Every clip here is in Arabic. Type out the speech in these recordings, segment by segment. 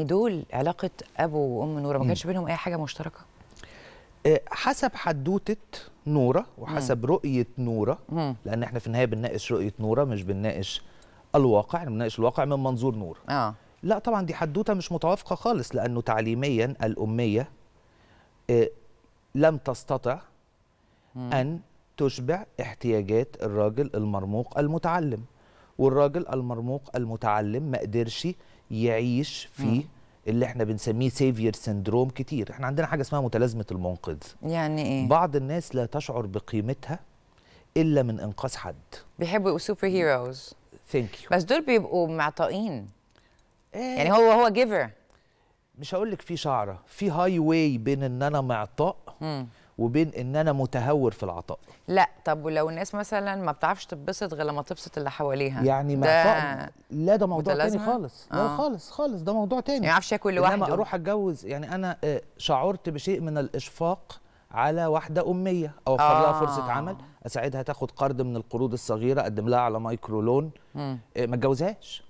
يعني دول علاقه ابو وام نوره ما كانش بينهم اي حاجه مشتركه آه، حسب حدوته نوره وحسب مم. رؤيه نوره مم. لان احنا في النهايه بنناقش رؤيه نوره مش بنناقش الواقع احنا يعني بنناقش الواقع من منظور نوره آه. لا طبعا دي حدوته مش متوافقه خالص لانه تعليميا الاميه آه، لم تستطع مم. ان تشبع احتياجات الراجل المرموق المتعلم والراجل المرموق المتعلم ما قدرش يعيش في اللي احنا بنسميه سيفير سندروم كتير احنا عندنا حاجه اسمها متلازمه المنقذ يعني ايه بعض الناس لا تشعر بقيمتها الا من انقاذ حد بيحبوا يبقوا سوبر هيروز ثانك يو بس دول بيبقوا معطائين إيه. يعني هو هو جيفر مش هقول لك في شعره في هاي واي بين ان انا معطاء وبين ان انا متهور في العطاء لا طب ولو الناس مثلا ما بتعرفش تتبسط غير لما تبسط اللي حواليها يعني ما ده لا ده موضوع تاني خالص لا آه. خالص خالص ده موضوع تاني ما يعرفش ياكل لوحده لما اروح اتجوز يعني انا آه، شعرت بشيء من الاشفاق على واحده اميه اوفر آه. لها فرصه آه. عمل اساعدها تاخد قرض من القروض الصغيره اقدم لها على مايكرو لون مم. آه، ما اتجوزهاش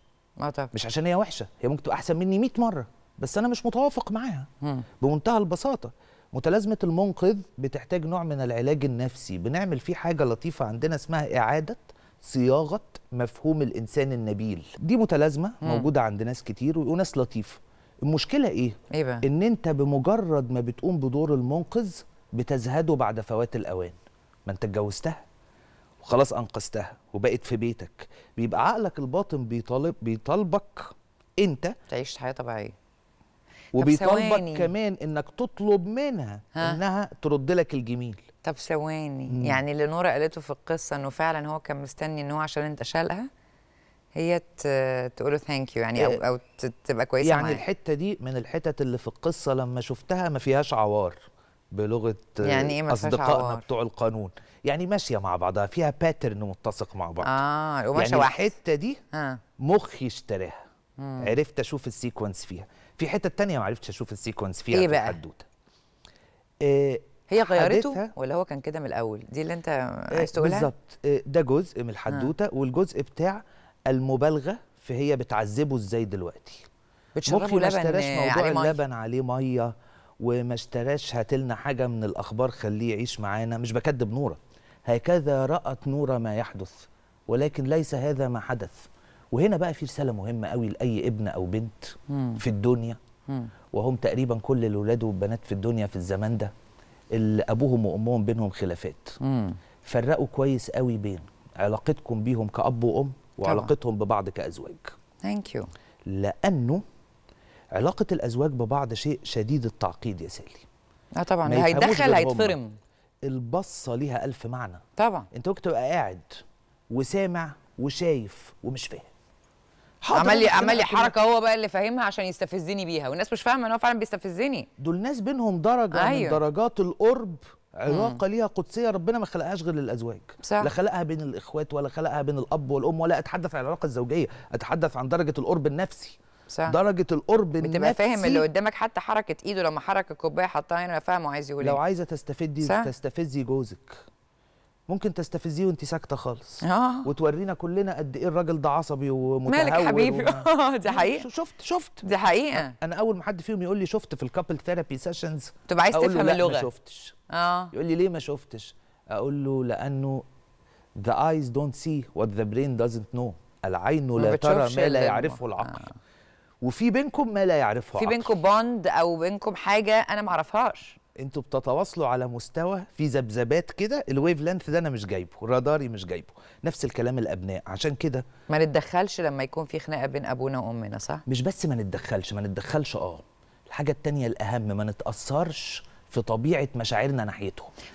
مش عشان هي وحشه هي ممكن تبقى احسن مني 100 مره بس انا مش متوافق معاها بمنتهى البساطه متلازمه المنقذ بتحتاج نوع من العلاج النفسي بنعمل فيه حاجه لطيفه عندنا اسمها اعاده صياغه مفهوم الانسان النبيل دي متلازمه مم. موجوده عند ناس كتير وناس لطيفه المشكله ايه, إيه بقى؟ ان انت بمجرد ما بتقوم بدور المنقذ بتزهده بعد فوات الاوان ما انت اتجوزتها وخلاص انقذتها وبقت في بيتك بيبقى عقلك الباطن بيطالب بيطالبك انت تعيش حياه طبيعيه وبيطالبك كمان انك تطلب منها ها. انها ترد لك الجميل طب ثواني مم. يعني اللي نورا قالته في القصه انه فعلا هو كان مستني ان هو عشان انت شالها هي تقول له ثانك يو يعني او إيه. او تبقى كويسه يعني معي. الحته دي من الحتت اللي في القصه لما شفتها ما فيهاش عوار بلغه يعني إيه اصدقائنا بتوع القانون يعني ماشيه مع بعضها فيها باترن متسق مع بعض اه يعني واحد. الحته دي آه. مخي اشتراها عرفت اشوف السيكونس فيها في حته تانية ما عرفتش اشوف السيكونس فيها ايه بقى؟ حدوته آه، إيه هي غيرته ولا هو كان كده من الاول دي اللي انت آه، عايز تقولها بالظبط إيه ده جزء من الحدوته آه. والجزء بتاع المبالغه في هي بتعذبه ازاي دلوقتي بتشربه لبن عليه موضوع عليه اللبن عليه ميه وما اشتراش هاتلنا حاجه من الاخبار خليه يعيش معانا مش بكدب نوره هكذا رأت نورة ما يحدث ولكن ليس هذا ما حدث وهنا بقى في رساله مهمه قوي لاي ابن او بنت مم. في الدنيا مم. وهم تقريبا كل الاولاد والبنات في الدنيا في الزمان ده اللي ابوهم وامهم بينهم خلافات مم. فرقوا كويس قوي بين علاقتكم بيهم كاب وام وعلاقتهم طبعا. ببعض كازواج ثانك يو لانه علاقه الازواج ببعض شيء شديد التعقيد يا سالي اه طبعا اللي هيتدخل هيتفرم البصه ليها الف معنى طبعا انت ممكن تبقى قاعد وسامع وشايف ومش فاهم عمل لي عمل لي حركه هو بقى اللي فاهمها عشان يستفزني بيها والناس مش فاهمه ان هو فعلا بيستفزني دول ناس بينهم درجه أيوه. من درجات القرب علاقه ليها قدسيه ربنا ما خلقهاش غير للازواج صح. لا خلقها بين الاخوات ولا خلقها بين الاب والام ولا اتحدث عن العلاقه الزوجيه اتحدث عن درجه القرب النفسي صح. درجه القرب النفسي بتبقى فاهم اللي قدامك حتى حركه ايده لما حرك الكوبايه حطها هنا فاهمه عايز يقول ايه لو عايزه تستفدي تستفزي جوزك ممكن تستفزيه وانت ساكته خالص آه. وتورينا كلنا قد ايه الراجل ده عصبي ومتهور مالك حبيبي آه، دي حقيقه شفت شفت دي حقيقه انا اول ما حد فيهم يقول لي شفت في الكابل ثيرابي سيشنز تبقى عايز تفهم اللغه ما شفتش اه يقول لي ليه ما شفتش اقول له لانه the eyes don't see what the brain doesn't know العين لا ترى ما لا يعرفه العقل آه. وفي بينكم ما لا يعرفه في بينكم بوند او بينكم حاجه انا ما اعرفهاش انتوا بتتواصلوا على مستوى في ذبذبات كده الويف لينث ده انا مش جايبه راداري مش جايبه نفس الكلام الابناء عشان كده ما نتدخلش لما يكون في خناقه بين ابونا وامنا صح مش بس ما نتدخلش ما نتدخلش اه الحاجه التانية الاهم ما نتاثرش في طبيعه مشاعرنا ناحيتهم